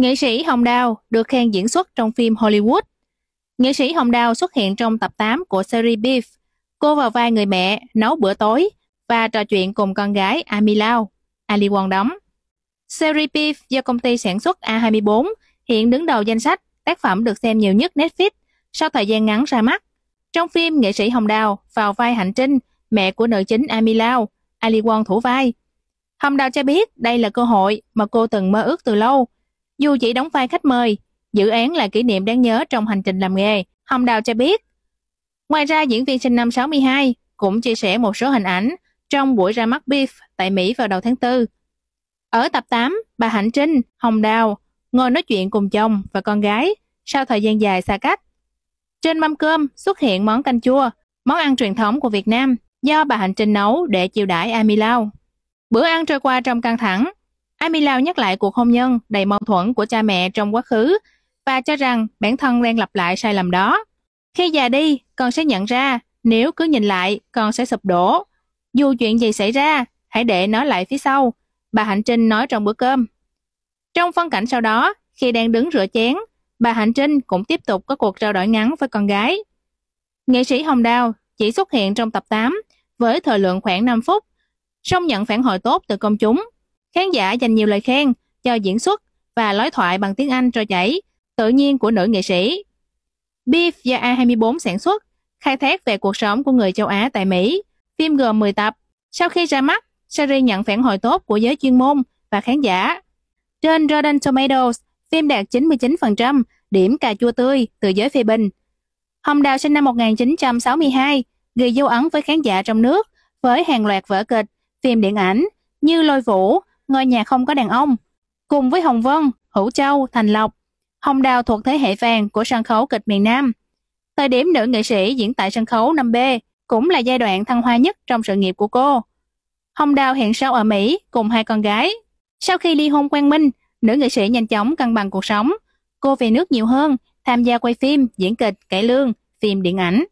Nghệ sĩ Hồng Đào được khen diễn xuất trong phim Hollywood. Nghệ sĩ Hồng Đào xuất hiện trong tập 8 của series Beef. Cô vào vai người mẹ nấu bữa tối và trò chuyện cùng con gái Ami lao Ali Wong đóng. Series Beef do công ty sản xuất A24 hiện đứng đầu danh sách tác phẩm được xem nhiều nhất Netflix sau thời gian ngắn ra mắt. Trong phim, nghệ sĩ Hồng Đào vào vai Hạnh Trinh, mẹ của nữ chính Ami lao Ali Wong thủ vai. Hồng Đào cho biết đây là cơ hội mà cô từng mơ ước từ lâu – dù chỉ đóng vai khách mời, dự án là kỷ niệm đáng nhớ trong hành trình làm nghề, Hồng Đào cho biết. Ngoài ra, diễn viên sinh năm 62 cũng chia sẻ một số hình ảnh trong buổi ra mắt Beef tại Mỹ vào đầu tháng 4. Ở tập 8, bà Hạnh Trinh, Hồng Đào ngồi nói chuyện cùng chồng và con gái sau thời gian dài xa cách. Trên mâm cơm xuất hiện món canh chua, món ăn truyền thống của Việt Nam do bà Hạnh Trinh nấu để chiêu đãi Ami Lau. Bữa ăn trôi qua trong căng thẳng, Amy Lau nhắc lại cuộc hôn nhân đầy mâu thuẫn của cha mẹ trong quá khứ và cho rằng bản thân đang lặp lại sai lầm đó. Khi già đi, con sẽ nhận ra nếu cứ nhìn lại, con sẽ sụp đổ. Dù chuyện gì xảy ra, hãy để nó lại phía sau, bà Hạnh Trinh nói trong bữa cơm. Trong phân cảnh sau đó, khi đang đứng rửa chén, bà Hạnh Trinh cũng tiếp tục có cuộc trao đổi ngắn với con gái. Nghệ sĩ Hồng Đào chỉ xuất hiện trong tập 8 với thời lượng khoảng 5 phút, song nhận phản hồi tốt từ công chúng. Khán giả dành nhiều lời khen cho diễn xuất và lối thoại bằng tiếng Anh trôi chảy, tự nhiên của nữ nghệ sĩ. Beef do A24 sản xuất, khai thác về cuộc sống của người châu Á tại Mỹ. Phim gồm 10 tập. Sau khi ra mắt, series nhận phản hồi tốt của giới chuyên môn và khán giả. Trên Rotten Tomatoes, phim đạt 99% điểm cà chua tươi từ giới phê bình. Hồng Đào sinh năm 1962, gây dấu ấn với khán giả trong nước với hàng loạt vở kịch, phim điện ảnh như Lôi Vũ, ngôi nhà không có đàn ông, cùng với Hồng Vân, Hữu Châu, Thành Lộc. Hồng Đào thuộc thế hệ vàng của sân khấu kịch miền Nam. Thời điểm nữ nghệ sĩ diễn tại sân khấu 5B cũng là giai đoạn thăng hoa nhất trong sự nghiệp của cô. Hồng Đào hiện sau ở Mỹ cùng hai con gái. Sau khi ly hôn Quang Minh, nữ nghệ sĩ nhanh chóng cân bằng cuộc sống. Cô về nước nhiều hơn, tham gia quay phim, diễn kịch, cải lương, phim điện ảnh.